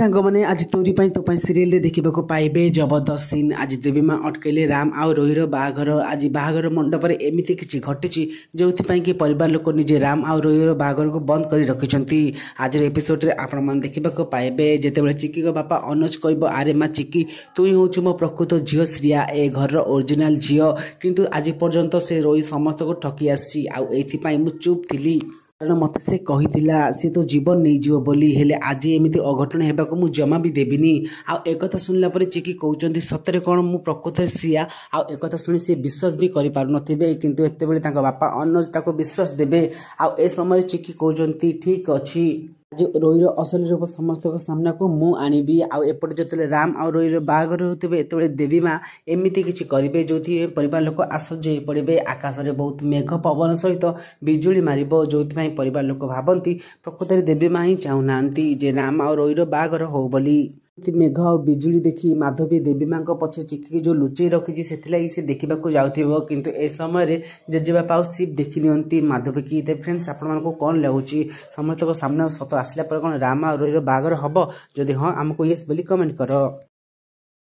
ସାଙ୍ଗମାନେ ଆଜି ତୋରି ପାଇଁ ତୋ ପାଇଁ ସିରିଏଲରେ ଦେଖିବାକୁ ପାଇବେ ଜବରଦସ୍ତ ସିନ୍ ଆଜି ଦେବୀମା ଅଟକେଇଲେ ରାମ ଆଉ ରୋହିର ବାହାଘର ଆଜି ବାହାଘର ମଣ୍ଡପରେ ଏମିତି କିଛି ଘଟିଛି ଯେଉଁଥିପାଇଁ କି ପରିବାର ଲୋକ ନିଜେ ରାମ ଆଉ ରୋହିର ବାହାଘରକୁ ବନ୍ଦ କରି ରଖିଛନ୍ତି ଆଜିର ଏପିସୋଡ଼ରେ ଆପଣମାନେ ଦେଖିବାକୁ ପାଇବେ ଯେତେବେଳେ ଚିକିଙ୍କ ବାପା ଅନୁଜ କହିବ ଆରେ ମା ଚିକି ତୁ ହେଉଛୁ ମୋ ପ୍ରକୃତ ଝିଅ ଶ୍ରୀୟା ଏ ଘରର ଓରିଜିନାଲ ଝିଅ କିନ୍ତୁ ଆଜି ପର୍ଯ୍ୟନ୍ତ ସେ ରୋହି ସମସ୍ତଙ୍କୁ ଠକି ଆସିଛି ଆଉ ଏଇଥିପାଇଁ ମୁଁ ଚୁପ୍ ଥିଲି କାରଣ ମୋତେ ସେ କହିଥିଲା ସେ ତୋ ଜୀବନ ନେଇଯିବ ବୋଲି ହେଲେ ଆଜି ଏମିତି ଅଘଟଣ ହେବାକୁ ମୁଁ ଜମା ବି ଦେବିନି ଆଉ ଏକଥା ଶୁଣିଲା ପରେ ଚିକି କହୁଛନ୍ତି ସତରେ କ'ଣ ମୁଁ ପ୍ରକୃତରେ ସିଆ ଆଉ ଏକଥା ଶୁଣି ସେ ବିଶ୍ୱାସ ବି କରିପାରୁନଥିବେ କିନ୍ତୁ ଏତେବେଳେ ତାଙ୍କ ବାପା ଅନଜ ତାକୁ ବିଶ୍ୱାସ ଦେବେ ଆଉ ଏ ସମୟରେ ଚିକି କହୁଛନ୍ତି ଠିକ୍ ଅଛି ଆଜି ରୋହିର ଅସଲି ରୂପ ସମସ୍ତଙ୍କ ସାମ୍ନାକୁ ମୁଁ ଆଣିବି ଆଉ ଏପଟେ ଯେତେବେଳେ ରାମ ଆଉ ରୋହିର ବାହାଘର ହେଉଥିବେ ଯେତେବେଳେ ଦେବୀ ମା ଏମିତି କିଛି କରିବେ ଯେଉଁଥିପାଇଁ ପରିବାର ଲୋକ ଆଶ୍ଚର୍ଯ୍ୟ ହୋଇ ପଡ଼ିବେ ଆକାଶରେ ବହୁତ ମେଘ ପବନ ସହିତ ବିଜୁଳି ମାରିବ ଯେଉଁଥିପାଇଁ ପରିବାର ଲୋକ ଭାବନ୍ତି ପ୍ରକୃତରେ ଦେବୀ ମା ହିଁ ଚାହୁଁନାହାନ୍ତି ଯେ ରାମ ଆଉ ରୋହିର ବାହାଘର ହେଉ ବୋଲି ମେଘ ଆଉ ବିଜୁଳି ଦେଖି ମାଧବୀ ଦେବୀମାଙ୍କ ପଛେ ଚିକିକି ଯେଉଁ ଲୁଚେଇ ରଖିଛି ସେଥିଲାଗି ସେ ଦେଖିବାକୁ ଯାଉଥିବ କିନ୍ତୁ ଏ ସମୟରେ ଜେଜେବାପା ଆଉ ସିପ୍ ଦେଖିନିଅନ୍ତି ମାଧବୀ କି ତ ଫ୍ରେଣ୍ଡସ୍ ଆପଣମାନଙ୍କୁ କ'ଣ ଲାଗୁଛି ସମସ୍ତଙ୍କ ସାମ୍ନା ସତ ଆସିଲା ପରେ କ'ଣ ରାମ ଆଉ ରୋହିର ବାହାଘର ହେବ ଯଦି ହଁ ଆମକୁ ୟେସ୍ ବୋଲି କମେଣ୍ଟ କର